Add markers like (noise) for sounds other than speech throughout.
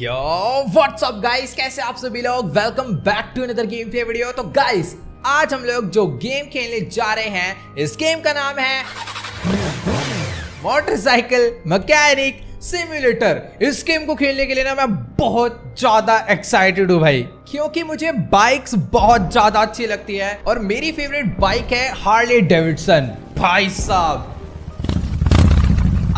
Yo, what's up guys? कैसे आप सभी लोग welcome back to another game play video तो गाइस आज हम लोग जो गेम खेलने जा रहे हैं इस गेम का नाम है मोटरसाइकिल मैकेनिक सिम्युलेटर इस गेम को खेलने के लिए ना मैं बहुत ज्यादा एक्साइटेड हूँ भाई क्योंकि मुझे बाइक्स बहुत ज्यादा अच्छी लगती है और मेरी फेवरेट बाइक है हार्ले डेविडसन भाई साहब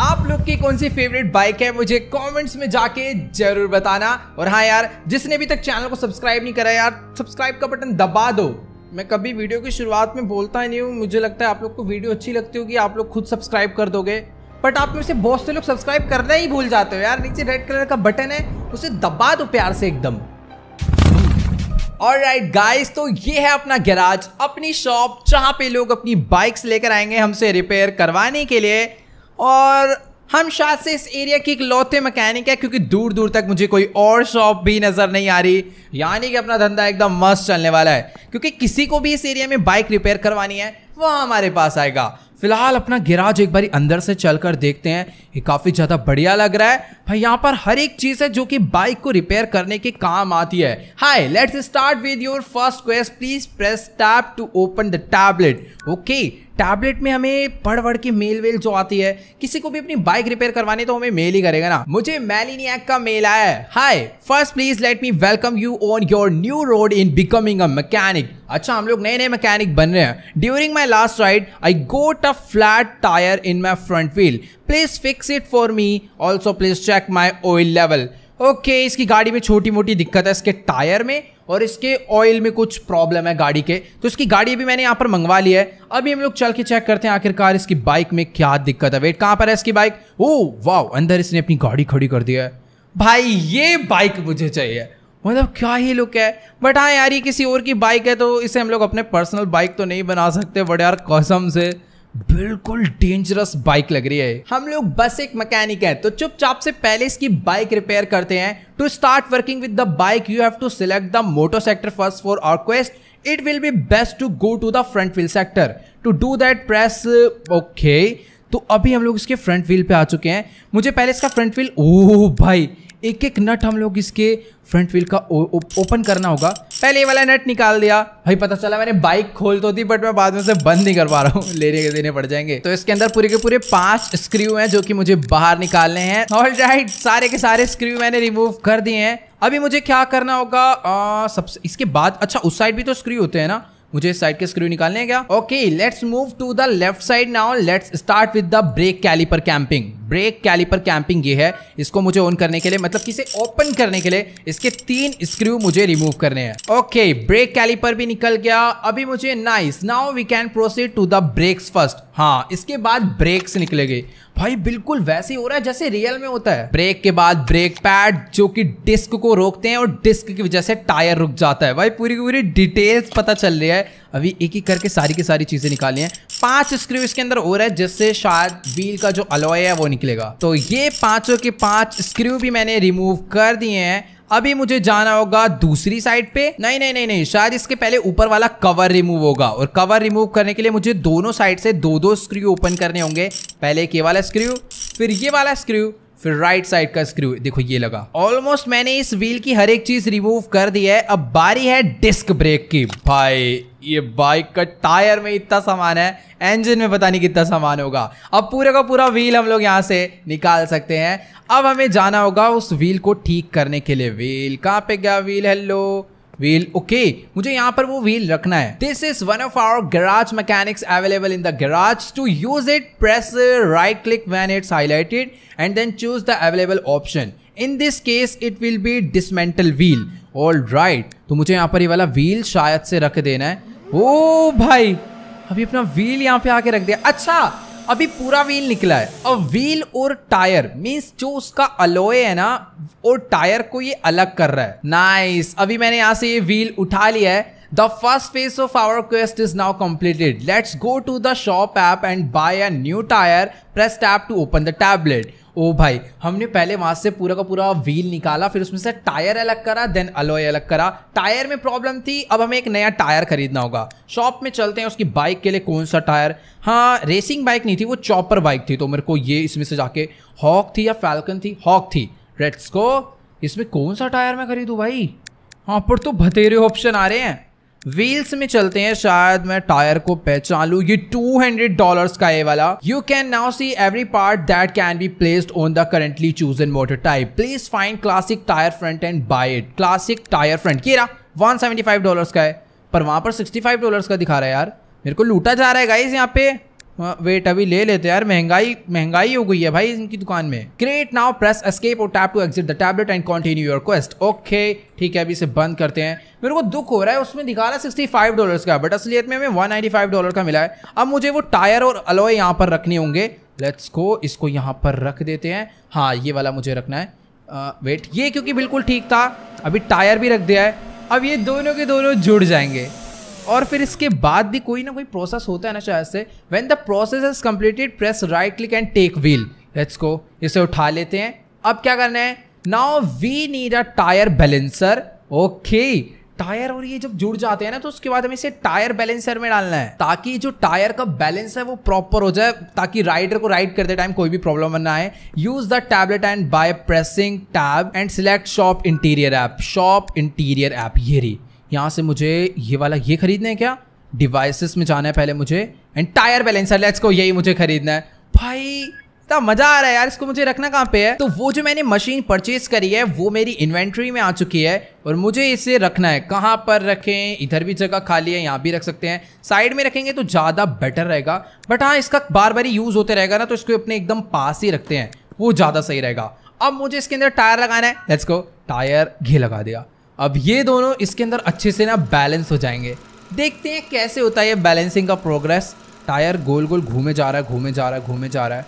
आप लोग की कौन सी फेवरेट बाइक है मुझे कमेंट्स में जाके जरूर बताना और हाँ यार जिसने अभी तक चैनल को सब्सक्राइब नहीं करा यार सब्सक्राइब का बटन दबा दो मैं कभी वीडियो की शुरुआत में बोलता ही नहीं हूँ मुझे लगता है आप लोग को वीडियो अच्छी लगती होगी आप लोग खुद सब्सक्राइब कर दोगे बट आप में से बहुत से लोग सब्सक्राइब करना ही भूल जाते हो यार नीचे रेड कलर का बटन है उसे दबा दो प्यार से एकदम और राइट गाइस तो ये है अपना गैराज अपनी शॉप जहाँ पे लोग अपनी बाइक्स लेकर आएंगे हमसे रिपेयर करवाने के लिए और हम शायद से इस एरिया की एक लौते मैकेनिक है क्योंकि दूर दूर तक मुझे कोई और शॉप भी नज़र नहीं आ रही यानी कि अपना धंधा एकदम मस्त चलने वाला है क्योंकि किसी को भी इस एरिया में बाइक रिपेयर करवानी है वह हमारे पास आएगा फिलहाल अपना गिराज एक बार अंदर से चल देखते हैं ये काफ़ी ज़्यादा बढ़िया लग रहा है भाई यहाँ पर हर एक चीज़ है जो कि बाइक को रिपेयर करने के काम आती है hi let's start with your first quest please press tab to open the tablet okay tablet में हमें पढ़ पढ़ के मेल वेल जो आती है किसी को भी अपनी बाइक रिपेयर करवानी तो हमें मेल ही करेगा ना मुझे मैलिनियक का मेल आया है hi first please let me welcome you on your new road in becoming a mechanic अच्छा हम लोग नए नए मैकेनिक बन रहे हैं during my last ride I got a flat tyre in in front wheel please fix it for me me. Please check check oil level okay इसकी गाड़ी में छोटी मोटी दिक्कत है इसके टायर में और इसके ऑयल में कुछ प्रॉब्लम है गाड़ी के तो इसकी गाड़ी भी मैंने यहाँ पर मंगवा ली है अभी हम लोग चल के चेक करते हैं आखिरकार इसकी बाइक में क्या दिक्कत है वेट कहाँ पर है इसकी बाइक ओ वाह अंदर इसने अपनी गाड़ी खड़ी कर दी है भाई ये बाइक मुझे चाहिए मतलब क्या ही लुक है बट हाँ यार ये किसी और की बाइक है तो इसे हम लोग अपने पर्सनल बाइक तो नहीं बना सकते बट यार कसम से बिल्कुल डेंजरस बाइक लग रही है हम लोग बस एक मैकेनिक है तो चुपचाप से पहले इसकी बाइक रिपेयर करते हैं to start working with the bike you have to select the motor sector first for our quest it will be best to go to the front wheel sector to do that press okay तो अभी हम लोग इसके front wheel पे आ चुके हैं मुझे पहले इसका फ्रंट व्हील ओह भाई एक एक नट हम लोग इसके फ्रंट व्हील का ओपन करना होगा पहले ये वाला नट निकाल दिया भाई पता चला मैंने बाइक खोल तो दी बट मैं बाद में से बंद नहीं कर पा रहा हूँ (laughs) लेने के देने पड़ जाएंगे तो इसके अंदर पूरे के पूरे पांच स्क्रू हैं जो कि मुझे बाहर निकालने हैं ऑल राइट सारे के सारे स्क्रू मैंने रिमूव कर दिए हैं अभी मुझे क्या करना होगा आ, सबसे इसके बाद अच्छा उस साइड भी तो स्क्रू होते हैं ना मुझे इस साइड के स्क्रू निकालने क्या okay let's move to the left side now let's start with the brake caliper camping brake caliper camping ये है इसको मुझे ऑन करने के लिए मतलब किसे ओपन करने के लिए इसके तीन स्क्रू मुझे रिमूव करने हैं ओके ब्रेक कैलिपर भी निकल गया अभी मुझे nice now we can proceed to the brakes first हाँ इसके बाद ब्रेक्स निकलेगे भाई बिल्कुल वैसे ही हो रहा है जैसे रियल में होता है ब्रेक के बाद ब्रेक पैड जो कि डिस्क को रोकते हैं और डिस्क की वजह से टायर रुक जाता है भाई पूरी की पूरी डिटेल्स पता चल रही है अभी एक ही करके सारी की सारी चीजें निकाली हैं पांच स्क्रू इसके अंदर हो रहा है जिससे शायद व्हील का जो अलॉय है वो निकलेगा तो ये पांचों के पांच स्क्रू भी मैंने रिमूव कर दिए हैं अभी मुझे जाना होगा दूसरी साइड पे नहीं नहीं नहीं नहीं शायद इसके पहले ऊपर वाला कवर रिमूव होगा और कवर रिमूव करने के लिए मुझे दोनों साइड से दो दो स्क्रू ओपन करने होंगे पहले ये वाला स्क्रू फिर ये वाला स्क्रू फिर राइट साइड का स्क्रू देखो ये लगा ऑलमोस्ट मैंने इस व्हील की हर एक चीज रिमूव कर दी है अब बारी है डिस्क ब्रेक की भाई ये बाइक का टायर में इतना सामान है इंजन में पता नहीं कितना सामान होगा अब पूरे का पूरा व्हील हम लोग यहाँ से निकाल सकते हैं अब हमें जाना होगा उस व्हील को ठीक करने के लिए व्हील कहाँ पे गया व्हील हेलो व्हील ओके मुझे यहाँ पर वो व्हील रखना है this is one of our garage mechanics available in the garage to use it press right click when it's highlighted and then choose the available option in this case it will be dismantle wheel all right तो मुझे यहाँ पर ये वाला wheel शायद से रख देना है ओ भाई अभी अपना व्हील यहाँ पे आके रख दिया अच्छा अभी पूरा व्हील निकला है अब व्हील और टायर मींस जो उसका अलोए है ना और टायर को ये अलग कर रहा है नाइस अभी मैंने यहाँ से ये व्हील उठा लिया है The first phase of our quest is now completed. Let's go to the shop app and buy a new tire. Press tab to open the tablet. ओ भाई हमने पहले वहां से पूरा का पूरा व्हील निकाला फिर उसमें से टायर अलग करा देन अलॉय अलग करा टायर में प्रॉब्लम थी अब हमें एक नया टायर खरीदना होगा शॉप में चलते हैं उसकी बाइक के लिए कौन सा टायर हाँ रेसिंग बाइक नहीं थी वो चॉपर बाइक थी तो मेरे को ये इसमें से जाके हॉक थी या फैल्कन थी हॉक थी रेट्स को इसमें कौन सा टायर मैं खरीदूँ भाई हाँ पर तो बतेरे ऑप्शन आ रहे हैं व्हील्स में चलते हैं शायद मैं टायर को पहचान लू ये 200 डॉलर का ये वाला you can now see every part that can be placed on the currently in motor type please find classic tyre front and buy it classic tyre front ये रहा 175 डॉलर्स का है पर वहां पर 65 डॉलर्स का दिखा रहा है यार मेरे को लूटा जा रहा है गाइज यहाँ पे वेट अभी ले लेते यार महंगाई महंगाई हो गई है भाई इनकी दुकान में क्रिएट नाउ प्रेस एस्केप और tap to exit the tablet and continue your quest okay ठीक है अभी इसे बंद करते हैं मेरे को दुख हो रहा है उसमें दिखा रहा है सिक्सटी फाइव डॉलर का बट असलियत में हमें वन नाइन्टी फाइव डॉलर का मिला है अब मुझे वो टायर और अलॉय यहाँ पर रखने होंगे लेट्स को इसको यहाँ पर रख देते हैं हाँ ये वाला मुझे रखना है वेट ये क्योंकि बिल्कुल ठीक था अभी टायर भी रख दिया है अब ये दोनों के दोनों जुड़ जाएंगे और फिर इसके बाद भी कोई ना कोई प्रोसेस होता है ना शायद से when the process is completed press right click and take wheel let's को इसे उठा लेते हैं अब क्या करना है now we need a tyre balancer okay tyre और ये जब जुड़ जाते हैं ना तो उसके बाद हमें इसे टायर बैलेंसर में डालना है ताकि जो टायर का बैलेंस है वो प्रॉपर हो जाए ताकि राइडर को राइड करते टाइम कोई भी प्रॉब्लम ना आए use the tablet and by pressing tab and select shop interior app shop interior app ये रही यहाँ से मुझे ये वाला ये खरीदना है क्या डिवाइसेस में जाना है पहले मुझे एंड टायर बैलेंसर लेट्स को यही मुझे खरीदना है भाई इतना मजा आ रहा है यार इसको मुझे रखना कहाँ पे है तो वो जो मैंने मशीन परचेज करी है वो मेरी इन्वेंट्री में आ चुकी है और मुझे इसे रखना है कहाँ पर रखें इधर भी जगह खाली है यहाँ भी रख सकते हैं साइड में रखेंगे तो ज़्यादा बेटर रहेगा बट हाँ इसका बार बार यूज़ होते रहेगा ना तो इसको अपने एकदम पास ही रखते हैं वो ज़्यादा सही रहेगा अब मुझे इसके अंदर टायर लगाना है लेट्स को टायर घी लगा दिया अब ये दोनों इसके अंदर अच्छे से ना बैलेंस हो जाएंगे देखते हैं कैसे होता है ये बैलेंसिंग का प्रोग्रेस टायर गोल गोल घूमे जा रहा है घूमे जा रहा है घूमे जा रहा है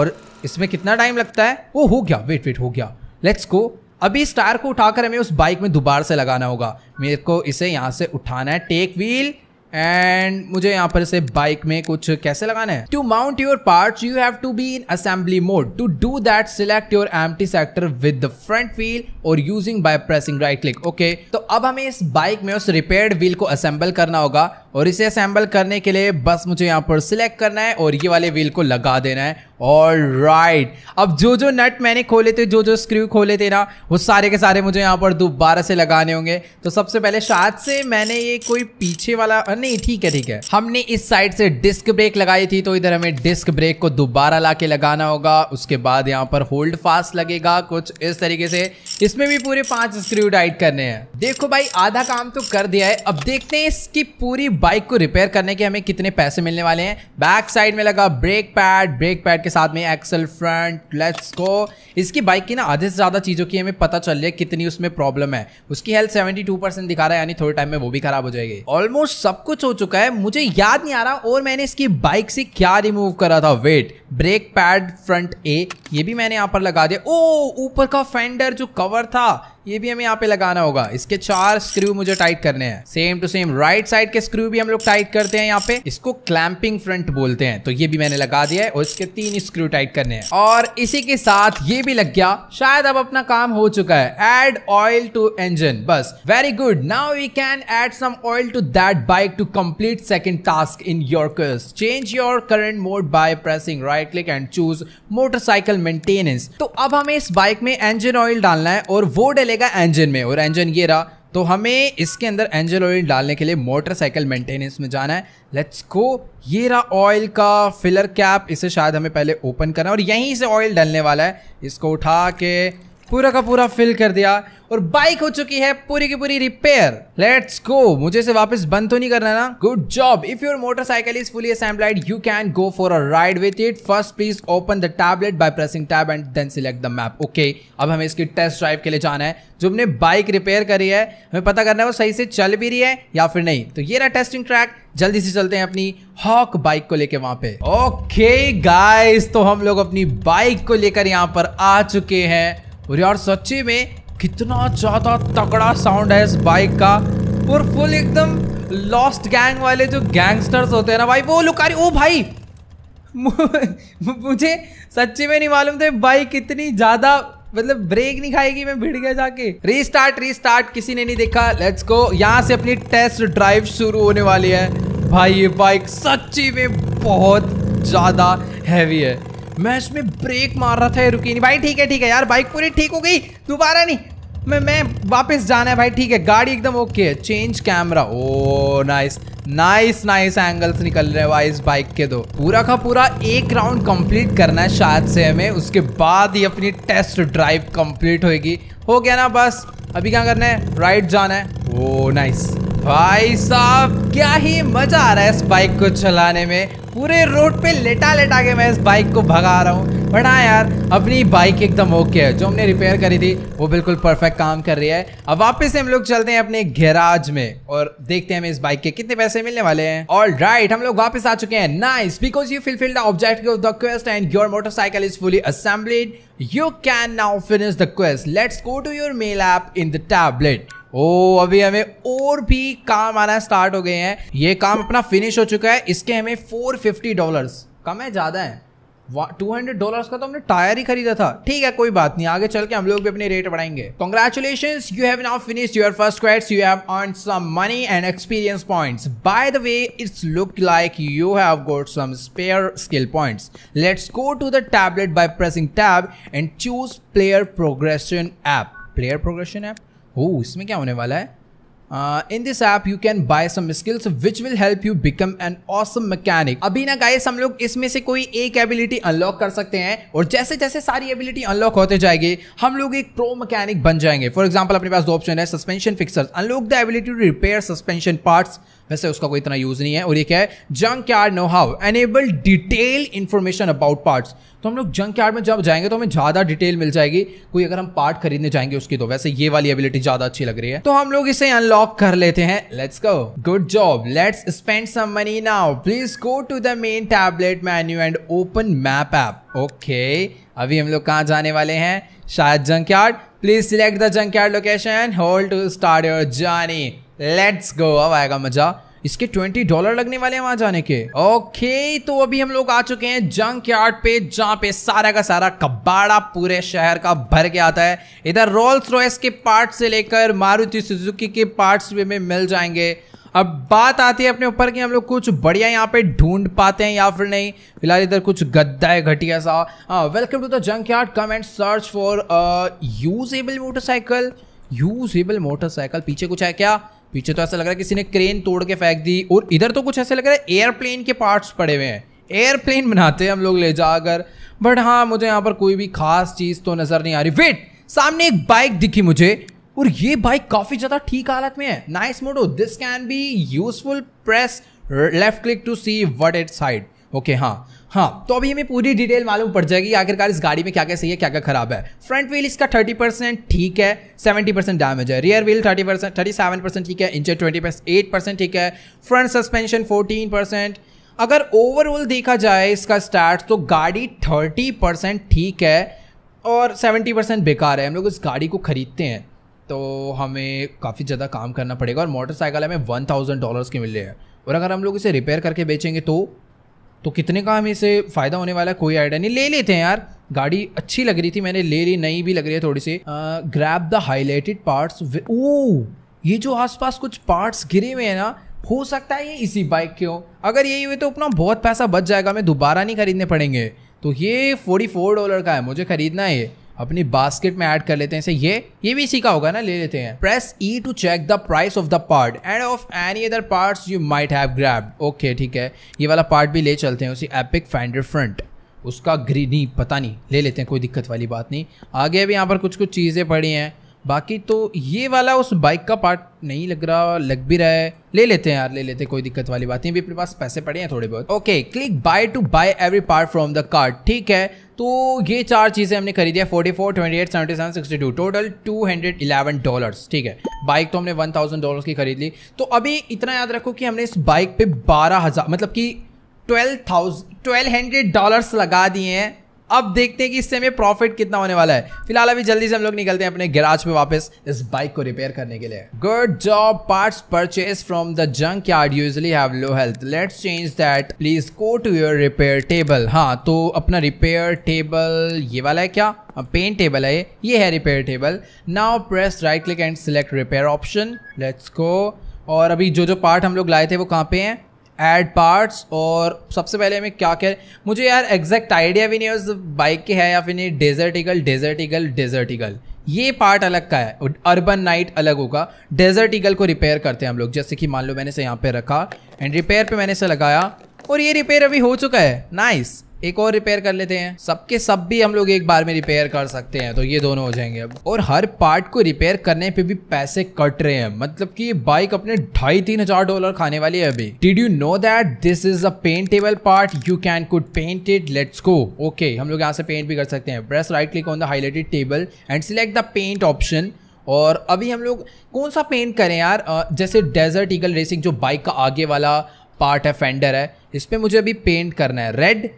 और इसमें कितना टाइम लगता है वो हो गया वेट वेट हो गया लेट्स गो अभी इस टायर को उठाकर हमें उस बाइक में दोबारा से लगाना होगा मेरे को इसे यहाँ से उठाना है टेक व्हील एंड मुझे यहाँ पर से बाइक में कुछ कैसे लगाना है to mount your part you have to be in assembly mode to do that select your M T sector with the front wheel और using by pressing right click okay तो अब हमें इस बाइक में उस रिपेयर व्हील को assemble करना होगा और इसे असेंबल करने के लिए बस मुझे यहाँ पर सिलेक्ट करना है और ये वाले व्हील को लगा देना है और राइट अब जो जो नट मैंने खोले थे जो जो स्क्रू खोले थे ना वो सारे के सारे मुझे यहाँ पर दोबारा से लगाने होंगे तो सबसे पहले शायद से मैंने ये कोई पीछे वाला नहीं ठीक है ठीक है हमने इस साइड से डिस्क ब्रेक लगाई थी तो इधर हमें डिस्क ब्रेक को दोबारा ला लगाना होगा उसके बाद यहाँ पर होल्ड फास्ट लगेगा कुछ इस तरीके से इसमें भी पूरे पांच स्क्रू टाइट करने हैं देखो भाई आधा काम तो कर दिया है अब देखते हैं इसकी पूरी बाइक को रिपेयर करने के हमें कितने पैसे मिलने वाले हैं बैक साइड में लगा ब्रेक पैड ब्रेक पैड के साथ में एक्सल फ्रंट लेट्स को इसकी बाइक की ना आधे से ज़्यादा चीज़ों की हमें पता चल रही है कितनी उसमें प्रॉब्लम है उसकी हेल्थ सेवेंटी टू परसेंट दिखा रहा है यानी थोड़े टाइम में वो भी खराब हो जाएगी ऑलमोस्ट सब कुछ हो चुका है मुझे याद नहीं आ रहा और मैंने इसकी बाइक से क्या रिमूव करा था वेट ब्रेक पैड फ्रंट ए ये भी मैंने यहाँ पर लगा दिया ओ ऊपर का फेंडर जो कवर था ये भी हमें यहाँ पे लगाना होगा इसके चार स्क्रू मुझे टाइट करने हैं same to same right side के स्क्रू भी हम लोग टाइट करते हैं यहाँ पे इसको क्लैंपिंग फ्रंट बोलते हैं तो ये भी मैंने लगा दिया है और इसके तीन स्क्रू टाइट करने हैं और इसी के साथ ये भी लग गया शायद अब अपना काम हो चुका है एड ऑयल टू इंजन बस very good now we can add some oil to that bike to complete second task in your course change your current mode by pressing right click and choose motorcycle maintenance तो अब हमें इस bike में engine oil डालना है और वो डेले चलेगा इंजन में और इंजन ये रहा तो हमें इसके अंदर एंजल ऑयल डालने के लिए मोटरसाइकिल मेंटेनेंस में जाना है लेट्स को ये रहा ऑयल का फिलर कैप इसे शायद हमें पहले ओपन करना है और यहीं से ऑयल डालने वाला है इसको उठा के पूरा का पूरा फिल कर दिया और बाइक हो चुकी है पूरी की पूरी रिपेयर लेट्स गो मुझे इसे वापस बंद तो नहीं करना ना good job if your motorcycle is fully assembled you can go for a ride with it first please open the tablet by pressing tab and then select the map okay अब हमें इसकी टेस्ट ड्राइव के लिए जाना है जो हमने bike repair करी है हमें पता करना है वो सही से चल भी रही है या फिर नहीं तो ये रहा टेस्टिंग ट्रैक जल्दी से चलते हैं अपनी हॉक बाइक को लेकर वहां पे ओके okay, गाइस तो हम लोग अपनी बाइक को लेकर यहाँ पर आ चुके हैं और यार सच्ची में कितना ज़्यादा तगड़ा साउंड है इस बाइक का और फुल एकदम लॉस्ट गैंग वाले जो गैंगस्टर्स होते हैं ना भाई वो लुकारी ओ भाई मुझे सच्ची में नहीं मालूम था बाइक इतनी ज़्यादा मतलब ब्रेक नहीं खाएगी मैं भिड़ गया जाके रीस्टार्ट रीस्टार्ट किसी ने नहीं देखा लेट्स गो यहाँ से अपनी टेस्ट ड्राइव शुरू होने वाली है भाई ये बाइक सच्ची में बहुत ज़्यादा हैवी है मैं इसमें ब्रेक मार रहा था रुकी नहीं भाई ठीक है ठीक है यार बाइक पूरी ठीक हो गई दोबारा नहीं मैं मैं वापस जाना है भाई ठीक है गाड़ी एकदम ओके है change camera oh nice nice nice angles निकल रहे हैं इस बाइक के दो पूरा का पूरा एक राउंड कंप्लीट करना है शायद से हमें उसके बाद ही अपनी टेस्ट ड्राइव कंप्लीट होगी हो गया ना बस अभी क्या करना है राइट जाना है ओ नाइस भाई साहब क्या ही मजा आ रहा है इस बाइक को चलाने में पूरे रोड पे लेटा लेटा के मैं इस बाइक को भगा रहा हूँ बट हाँ यार अपनी बाइक एकदम ओके है जो हमने रिपेयर करी थी वो बिल्कुल परफेक्ट काम कर रही है अब वापस हम लोग चलते हैं अपने गैराज में और देखते हैं हमें इस बाइक के कितने पैसे मिलने वाले हैं और राइट हम लोग वापस आ चुके हैं nice because you fulfil object of the quest and your motorcycle is fully assembled you can now finish the quest let's go to your mail app in the tablet oh अभी हमें और भी काम आना स्टार्ट हो गए हैं ये काम अपना फिनिश हो चुका है इसके हमें फोर फिफ्टी डॉलर्स कम है ज़्यादा है टू हंड्रेड डॉलर का तो हमने टायर ही खरीदा था ठीक है कोई बात नहीं आगे चल के हम लोग भी अपने रेट बढ़ाएंगे congratulation you have now finish your first quests you have earn some money and experience points by the way it's look like you have got some spare skill points let's go to the tablet by pressing tab and choose player progression app player progression app oh इसमें क्या होने वाला है in this app you can buy some skills which will help you become an awesome mechanic अभी ना guys हम लोग इसमें से कोई एक एबिलिटी अनलॉक कर सकते हैं और जैसे जैसे सारी एबिलिटी अनलॉक होते जाएगी हम लोग एक प्रो मैकेनिक बन जाएंगे फॉर एग्जाम्पल अपने पास दो ऑप्शन है suspension fixers unlock the ability to repair suspension parts वैसे उसका कोई इतना यूज़ नहीं है और ये क्या है junkyard know how enable detail information about parts तो हम लोग जंक यार्ड में जब जाएंगे तो हमें ज़्यादा डिटेल मिल जाएगी कोई अगर हम पार्ट खरीदने जाएंगे उसकी तो वैसे ये वाली एबिलिटी ज़्यादा अच्छी लग रही है तो हम लोग इसे अनलॉक कर लेते हैं let's go good job let's spend some money now please go to the main tablet menu and open map app okay अभी हम लोग कहाँ जाने वाले हैं शायद junkyard please select the junkyard location hold to start your journey let's go अब आएगा मजा इसके ट्वेंटी डॉलर लगने वाले हैं वहां जाने के ओके तो अभी हम लोग आ चुके हैं जंक यार्ड पे जहाँ पे सारा का सारा कबाड़ा पूरे शहर का भर के आता है इधर रोल्स रॉयस के पार्ट से लेकर मारुति सुजुकी के पार्ट्स भी हमें मिल जाएंगे अब बात आती है अपने ऊपर कि हम लोग कुछ बढ़िया यहाँ पे ढूंढ पाते हैं या फिर नहीं फिलहाल इधर कुछ गद्दा है घटिया सा हाँ welcome to the junkyard come and search for usable motorcycle usable motorcycle पीछे कुछ है क्या पीछे तो ऐसा लग रहा है किसी ने क्रेन तोड़ के फेंक दी और इधर तो कुछ ऐसे लग रहा है एयरप्लेन के पार्ट्स पड़े हुए हैं एयरप्लेन बनाते हैं हम लोग ले जाकर बट हाँ मुझे यहाँ पर कोई भी खास चीज़ तो नज़र नहीं आ रही वेट सामने एक बाइक दिखी मुझे और ये बाइक काफ़ी ज़्यादा ठीक हालत में है nice moto this can be useful press left click to see what it side okay हाँ हाँ तो अभी हमें पूरी डिटेल मालूम पड़ जाएगी आखिरकार इस गाड़ी में क्या क्या सही है क्या क्या खराब है फ्रंट व्हील इसका 30 परसेंट ठीक है 70 परसेंट डैमेज है rear wheel 30 percent thirty percent ठीक है engine twenty percent eight percent ठीक है फ्रंट सस्पेंशन 14 परसेंट अगर ओवरऑल देखा जाए इसका स्टार्ट तो गाड़ी थर्टी परसेंट ठीक है और सेवेंटी परसेंट बेकार है हम लोग इस गाड़ी को ख़रीदते हैं तो हमें काफ़ी ज़्यादा काम करना पड़ेगा और मोटरसाइकिल हमें वन थाउजेंड डॉलर्स के मिल रहे हैं और अगर हम लोग इसे रिपेयर करके बेचेंगे तो तो कितने का हमें इसे फ़ायदा होने वाला कोई आइडिया नहीं ले लेते हैं यार गाड़ी अच्छी लग रही थी मैंने ले ली नई भी लग रही है थोड़ी सी grab the highlighted parts oh ये जो आसपास कुछ पार्ट्स गिरे हुए हैं ना हो सकता है ये इसी बाइक के हो अगर यही हुए तो अपना बहुत पैसा बच जाएगा हमें दोबारा नहीं खरीदने पड़ेंगे तो ये फोर्टी फोर डॉलर का है मुझे खरीदना है ये अपनी बास्केट में ऐड कर लेते हैं ये ये भी इसी का होगा ना ले लेते हैं press E to check the price of the part and of any other parts you might have grabbed okay ठीक है ये वाला पार्ट भी ले चलते हैं उसी एपिक फाइंडर फ्रंट उसका ग्रीनी पता नहीं ले लेते हैं कोई दिक्कत वाली बात नहीं आगे भी यहाँ पर कुछ कुछ चीज़ें पड़ी हैं बाकी तो ये वाला उस बाइक का पार्ट नहीं लग रहा लग भी रहा है ले लेते हैं यार ले लेते हैं कोई दिक्कत वाली बात नहीं अभी अपने पास पैसे पड़े हैं थोड़े बहुत okay click buy to buy every part from the cart ठीक है तो ये चार चीज़ें हमने खरीदी है forty four twenty eight seventy seven sixty two total two hundred eleven dollars ठीक है बाइक तो हमने वन थाउजेंड डॉलर की खरीद ली तो अभी इतना याद रखो कि हमने इस बाइक पे बारह हज़ार मतलब कि twelve thousand twelve hundred dollars लगा दिए हैं अब देखते हैं कि इससे हमें प्रॉफिट कितना होने वाला है फिलहाल अभी जल्दी से हम लोग निकलते हैं अपने गैराज में वापस इस बाइक को रिपेयर करने के लिए good job parts purchase from the junkyard usually have low health let's change that please go to your repair table हाँ तो अपना रिपेयर टेबल ये वाला है क्या पेन हाँ, टेबल है ये है repair table now press right click and select repair option let's go और अभी जो जो पार्ट हम लोग लाए थे वो कहाँ पे हैं एड पार्ट्स और सबसे पहले हमें क्या क्या मुझे यार एग्जैक्ट आइडिया भी नहीं है उस बाइक के है या फिर नहीं desert eagle desert eagle desert eagle ये पार्ट अलग का है अर्बन नाइट अलग होगा डेजर्ट ईगल को रिपेयर करते हैं हम लोग जैसे कि मान लो मैंने इसे यहाँ पे रखा एंड रिपेयर पे मैंने इसे लगाया और ये रिपेयर अभी हो चुका है नाइस एक और रिपेयर कर लेते हैं सबके सब भी हम लोग एक बार में रिपेयर कर सकते हैं तो ये दोनों हो जाएंगे अब और हर पार्ट को रिपेयर करने पे भी पैसे कट रहे हैं मतलब कि ये बाइक अपने ढाई तीन हजार डॉलर खाने वाली है अभी did you know that this is a paintable part you can could paint it let's go okay हम लोग यहाँ से पेंट भी कर सकते हैं press right click on the highlighted table and select the paint option और अभी हम लोग कौन सा पेंट करें यार जैसे डेजर्ट ईगल रेसिंग जो बाइक का आगे वाला पार्ट है फेंडर है इस पर मुझे अभी पेंट करना है रेड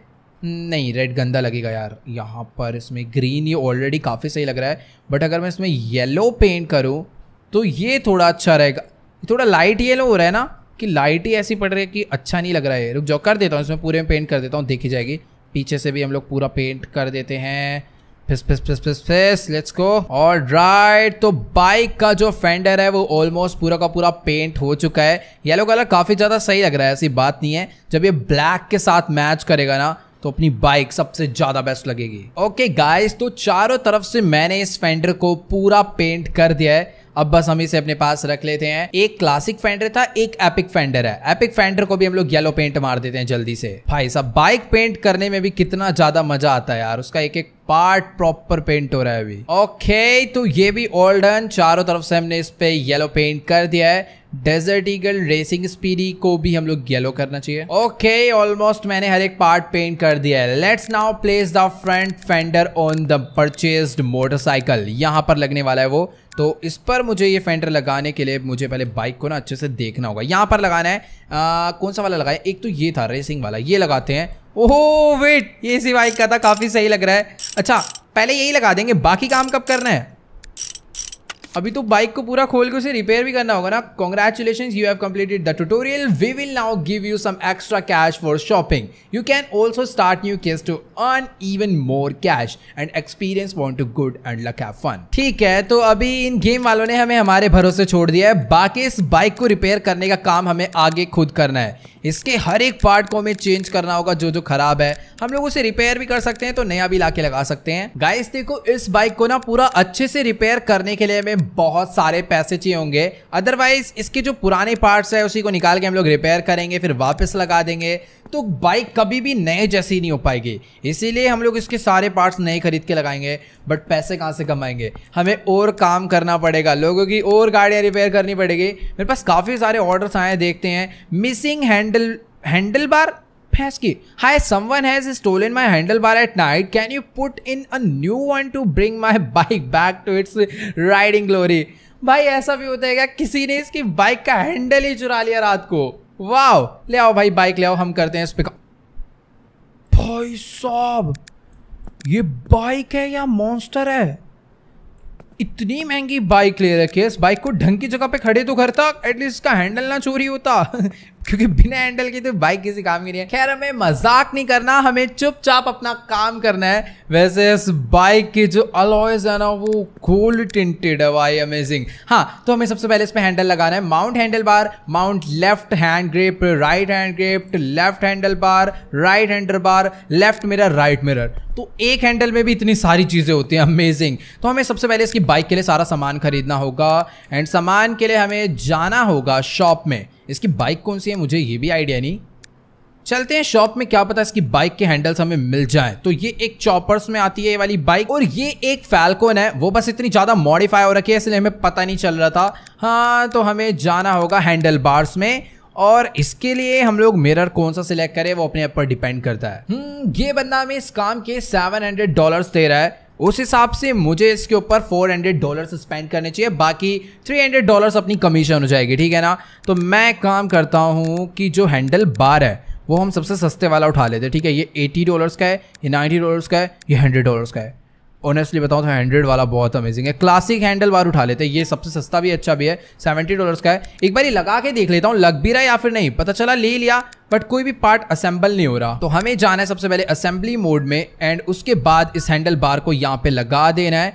नहीं रेड गंदा लगेगा यार यहाँ पर इसमें ग्रीन ये ऑलरेडी काफ़ी सही लग रहा है बट अगर मैं इसमें येलो पेंट करूँ तो ये थोड़ा अच्छा रहेगा थोड़ा लाइट येलो हो रहा है ना कि लाइट ही ऐसी पड़ रही है कि अच्छा नहीं लग रहा है रुक जाओ कर देता हूँ इसमें पूरे में पेंट कर देता हूँ देखी जाएगी पीछे से भी हम लोग पूरा पेंट कर देते हैं फिस फिस फिस फिस फिस लेट्स गो और राइट तो बाइक का जो फेंडर है वो ऑलमोस्ट पूरा का पूरा पेंट हो चुका है येलो कलर काफ़ी ज़्यादा सही लग रहा है ऐसी बात नहीं है जब ये ब्लैक के साथ मैच करेगा ना तो अपनी बाइक सबसे ज्यादा बेस्ट लगेगी ओके गाइस तो चारों तरफ से मैंने इस फेंडर को पूरा पेंट कर दिया है अब बस हम इसे अपने पास रख लेते हैं एक क्लासिक फेंडर था एक एपिक फेंडर है एपिक फेंडर को भी हम लोग येलो पेंट मार देते हैं जल्दी से भाई साहब बाइक पेंट करने में भी कितना ज्यादा मजा आता है यार उसका एक एक पार्ट प्रॉपर पेंट हो रहा है अभी ओके तो ये भी ओल्डन चारों तरफ से हमने इस पे येलो पेंट कर दिया है डेजर्ट ईगल रेसिंग स्पीडी को भी हम लोग येलो करना चाहिए ओके ऑलमोस्ट मैंने हर एक पार्ट पेंट कर दिया है let's now place the front fender on the purchase motorcycle यहाँ पर लगने वाला है वो तो इस पर मुझे ये फेंडर लगाने के लिए मुझे पहले बाइक को ना अच्छे से देखना होगा यहाँ पर लगाना है आ, कौन सा वाला लगाया एक तो ये था रेसिंग वाला ये लगाते हैं ओहो वेट ये इसी बाइक का था काफ़ी सही लग रहा है अच्छा पहले यही लगा देंगे बाकी काम कब करना है अभी तो बाइक को पूरा खोल के उसे रिपेयर भी करना होगा ना congratulation you have completed the tutorial we will now give you some extra cash for shopping you can also start new case to earn even more cash and experience want to good and luck have fun ठीक है तो अभी इन game वालों ने हमें हमारे भरोसे छोड़ दिया है बाकी इस बाइक को रिपेयर करने का काम हमें आगे खुद करना है इसके हर एक पार्ट को हमें चेंज करना होगा जो जो खराब है हम लोग उसे रिपेयर भी कर सकते हैं तो नया भी लाके लगा सकते हैं गाइस देखो इस बाइक को ना पूरा अच्छे से रिपेयर करने के लिए हमें बहुत सारे पैसे चाहिए होंगे अदरवाइज इसके जो पुराने पार्ट्स है उसी को निकाल के हम लोग रिपेयर करेंगे फिर वापस लगा देंगे तो बाइक कभी भी नए जैसी नहीं हो पाएगी इसीलिए हम लोग इसके सारे पार्ट्स नए खरीद के लगाएंगे बट पैसे कहाँ से कमाएंगे हमें और काम करना पड़ेगा लोगों की और गाड़ियाँ रिपेयर करनी पड़ेगी मेरे पास काफ़ी सारे ऑर्डर्स आए देखते हैं मिसिंग हैंडल हैंडल बार भैंस की hi someone has stolen my handlebar at night can you put in a new one to bring my bike back to its riding glory भाई ऐसा भी होता है क्या किसी ने इसकी बाइक का हैंडल ही चुरा लिया रात को वाओ ले आओ भाई बाइक ले आओ हम करते हैं इस पे भाई साहब ये बाइक है या मॉन्स्टर है इतनी महंगी बाइक ले रखी है इस बाइक को ढंग की जगह पे खड़े तो करता एटलीस्ट इसका हैंडल ना चोरी होता क्योंकि बिना हैंडल के तो बाइक किसी काम की नहीं है खैर हमें मजाक नहीं करना हमें चुपचाप अपना काम करना है वैसे इस बाइक के जो अलॉयज है ना वो गोल्ड टिंटेड है भाई अमेजिंग हाँ तो हमें सबसे पहले इस पर हैंडल लगाना है mount handlebar mount left hand grip right hand grip left handlebar right handlebar left mirror right mirror तो एक हैंडल में भी इतनी सारी चीज़ें होती हैं अमेजिंग तो हमें सबसे पहले इसकी बाइक के लिए सारा सामान खरीदना होगा एंड सामान के लिए हमें जाना होगा शॉप में इसकी बाइक कौन सी है मुझे ये भी आइडिया नहीं चलते हैं शॉप में क्या पता इसकी बाइक के हैंडल्स हमें मिल जाए तो ये एक चॉपर्स में आती है ये वाली बाइक और ये एक फैलकोन है वो बस इतनी ज़्यादा मॉडिफाई हो रखी है इसलिए हमें पता नहीं चल रहा था हाँ तो हमें जाना होगा हैंडल बार्स में और इसके लिए हम लोग मिरर कौन सा सिलेक्ट करें वो अपने आप पर डिपेंड करता है हम्म, ये बंदा हमें इस काम के सेवन हंड्रेड डॉलर दे रहा है उस हिसाब से मुझे इसके ऊपर फोर हंड्रेड डॉलर स्पेंड करने चाहिए बाकी थ्री हंड्रेड डॉलर अपनी कमीशन हो जाएगी ठीक है ना तो मैं काम करता हूँ कि जो हैंडल बार है वो हम सबसे सस्ते वाला उठा लेते हैं ठीक है ये एटी डॉलर्स का है ये नाइन्टी डॉलर्स का है ये हंड्रेड डॉलर्स का है ऑनेस्टली बताऊँ तो हैंड्रेड वाला बहुत अमेजिंग है क्लासिक हैंडल बार उठा लेते हैं ये सबसे सस्ता भी अच्छा भी है सेवेंटी डॉलर का है एक बार लगा के देख लेता हूँ लग भी रहा है या फिर नहीं पता चला ले लिया बट कोई भी पार्ट असेंबल नहीं हो रहा तो हमें जाना है सबसे पहले असेंबली मोड में एंड उसके बाद इस हैंडल बार को यहाँ पे लगा देना है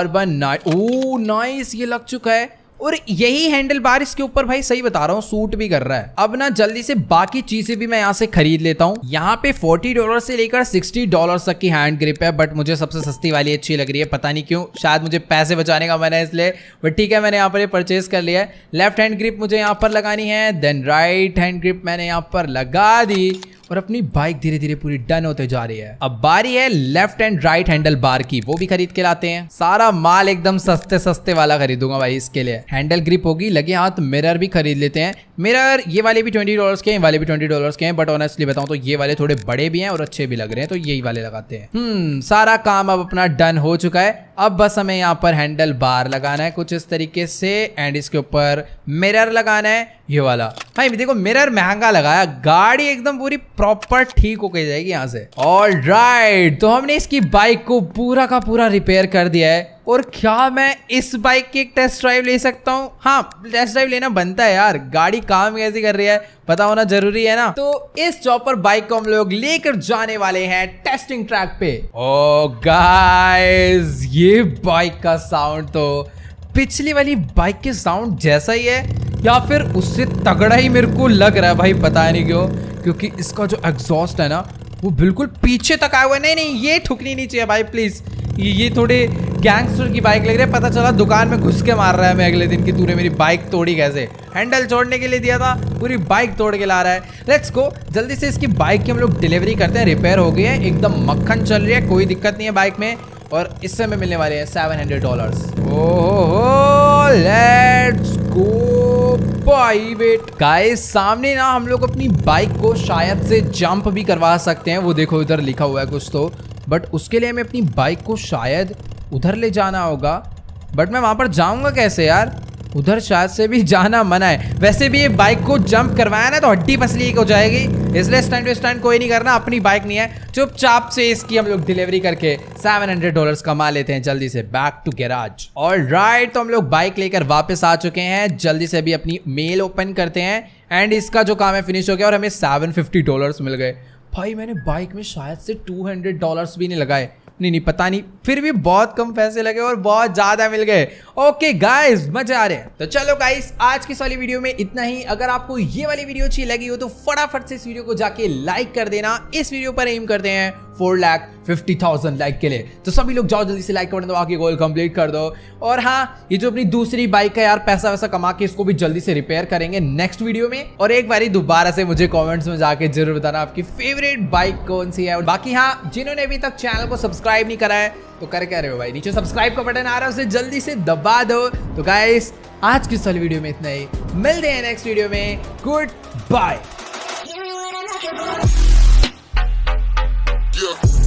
अर्बन नाइट ओ नाइस ये लग चुका है और यही हैंडल बार इसके ऊपर भाई सही बता रहा हूँ सूट भी कर रहा है अब ना जल्दी से बाकी चीजें भी मैं यहाँ से खरीद लेता हूँ यहाँ पे फोर्टी डॉलर से लेकर सिक्सटी डॉलर तक की हैंड ग्रिप है बट मुझे सबसे सस्ती वाली अच्छी लग रही है पता नहीं क्यों शायद मुझे पैसे बचाने का मन है इसलिए बट ठीक है मैंने यहाँ पर परचेज कर लिया है लेफ्ट हैंड ग्रिप मुझे यहाँ पर लगानी है देन राइट हैंड ग्रिप मैंने यहाँ पर लगा दी और अपनी बाइक धीरे धीरे पूरी डन होते जा रही है अब बारी है left and right handlebar की वो भी खरीद के लाते हैं सारा माल एकदम सस्ते सस्ते वाला खरीदूंगा भाई इसके लिए हैंडल ग्रिप होगी लगे हाथ मिरर भी खरीद लेते हैं मिरर ये वाले भी ट्वेंटी डॉलर के हैं वाले भी ट्वेंटी डॉलर के हैं बट ऑनेस्टली बताऊं तो ये वाले थोड़े बड़े भी हैं और अच्छे भी लग रहे हैं तो यही वाले लगाते हैं हम्म, सारा काम अब अपना डन हो चुका है अब बस हमें यहाँ पर हैंडल बार लगाना है कुछ इस तरीके से एंड इसके ऊपर मिरर लगाना है ये वाला भाई देखो मिरर महंगा लगाया गाड़ी एकदम पूरी प्रॉपर ठीक होके जाएगी यहाँ से और राइट तो हमने इसकी बाइक को पूरा का पूरा रिपेयर कर दिया है और क्या मैं इस बाइक की एक टेस्ट ड्राइव ले सकता हूँ हाँ टेस्ट ड्राइव लेना बनता है यार गाड़ी काम कैसी कर रही है पता होना जरूरी है ना तो इस चॉपर बाइक को हम लोग लेकर जाने वाले हैं टेस्टिंग ट्रैक पे ओ oh, गाइस ये बाइक का साउंड तो पिछली वाली बाइक के साउंड जैसा ही है या फिर उससे तगड़ा ही मेरे को लग रहा है भाई पता नहीं क्यों क्योंकि इसका जो एग्जॉस्ट है ना वो बिल्कुल पीछे तक आया हुआ है नहीं नहीं ये ठुकनी नहीं चाहिए भाई प्लीज़ ये, ये थोड़े गैंगस्टर की बाइक लग रही है पता चला दुकान में घुस के मार रहा है मैं अगले दिन की तूने मेरी बाइक तोड़ी कैसे हैंडल छोड़ने के लिए दिया था पूरी बाइक तोड़ के ला रहा है लेट्स को जल्दी से इसकी बाइक की हम लोग डिलीवरी करते हैं रिपेयर हो गई है एकदम मक्खन चल रही है कोई दिक्कत नहीं है बाइक में और इससे हमें मिलने वाले हैं seven hundred dollar let's go भाई वेट गाइस सामने ना हम लोग अपनी बाइक को शायद से जंप भी करवा सकते हैं वो देखो इधर लिखा हुआ है कुछ तो बट उसके लिए हमें अपनी बाइक को शायद उधर ले जाना होगा बट मैं वहां पर जाऊँगा कैसे यार उधर शायद से भी जाना मना है वैसे भी ये बाइक को जंप करवाया ना तो हड्डी पसली हो जाएगी इसलिए स्टैंड टू स्टैंड कोई नहीं करना अपनी बाइक नहीं है चुपचाप से इसकी हम लोग डिलीवरी करके सेवन हंड्रेड डॉलर कमा लेते हैं जल्दी से बैक टू गैराज और राइट तो हम लोग बाइक लेकर वापस आ चुके हैं जल्दी से अभी अपनी मेल ओपन करते हैं एंड इसका जो काम है फिनिश हो गया और हमें सेवन फिफ्टी डॉलर्स मिल गए भाई मैंने बाइक में शायद से टू हंड्रेड डॉलर्स भी नहीं लगाए नहीं नहीं पता नहीं फिर भी बहुत कम पैसे लगे और बहुत ज़्यादा मिल गए ओके गाइस मजा आ रहे हैं तो चलो गाइस आज की वाली वीडियो में इतना ही अगर आपको ये वाली वीडियो अच्छी लगी हो तो फटाफट से इस वीडियो को जाके लाइक कर देना इस वीडियो पर एम करते हैं four lakh fifty thousand like के लिए तो सभी लोग जाओ जल्दी से लाइक कर दो आगे गोल कंप्लीट कर दो और हाँ ये जो अपनी दूसरी बाइक है यार पैसा वैसा कमा के इसको भी जल्दी से रिपेयर करेंगे नेक्स्ट वीडियो में और एक बार दोबारा से मुझे कॉमेंट्स में जाके जरूर बताना आपकी फेवरेट बाइक कौन सी है और बाकी हाँ जिन्होंने अभी तक चैनल को सब्सक्राइब नहीं करा है तो कर क्या रहे हो भाई नीचे सब्सक्राइब का बटन आ रहा है उसे जल्दी से दबा दो तो गाइस आज की सल वीडियो में इतना ही मिलते हैं नेक्स्ट वीडियो में गुड बाय (laughs) yeah.